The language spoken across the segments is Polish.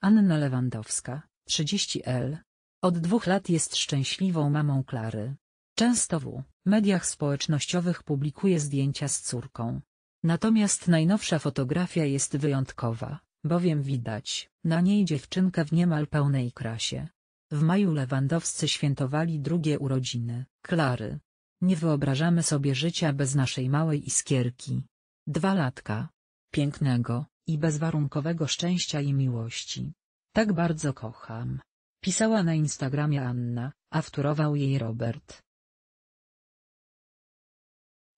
Anna Lewandowska, 30L. Od dwóch lat jest szczęśliwą mamą Klary. Często w mediach społecznościowych publikuje zdjęcia z córką. Natomiast najnowsza fotografia jest wyjątkowa, bowiem widać na niej dziewczynkę w niemal pełnej krasie. W maju Lewandowscy świętowali drugie urodziny Klary. Nie wyobrażamy sobie życia bez naszej małej iskierki. Dwa latka. Pięknego, i bezwarunkowego szczęścia i miłości. Tak bardzo kocham. Pisała na Instagramie Anna, a wtórował jej Robert.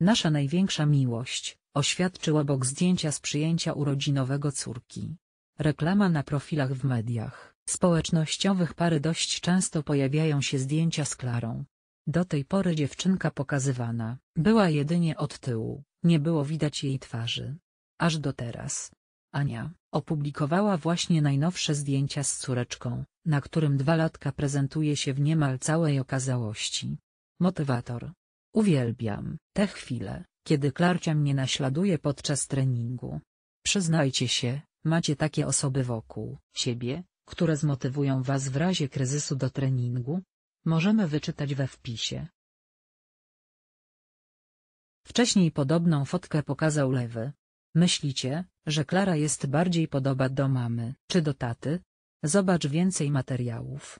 Nasza największa miłość, oświadczył obok zdjęcia z przyjęcia urodzinowego córki. Reklama na profilach w mediach społecznościowych pary dość często pojawiają się zdjęcia z Klarą. Do tej pory dziewczynka pokazywana była jedynie od tyłu, nie było widać jej twarzy. Aż do teraz, Ania opublikowała właśnie najnowsze zdjęcia z córeczką, na którym dwa latka prezentuje się w niemal całej okazałości. Motywator. Uwielbiam te chwile, kiedy Klarcia mnie naśladuje podczas treningu. Przyznajcie się, macie takie osoby wokół siebie, które zmotywują was w razie kryzysu do treningu? Możemy wyczytać we wpisie. Wcześniej podobną fotkę pokazał Lewy. Myślicie, że Klara jest bardziej podoba do mamy, czy do taty? Zobacz więcej materiałów.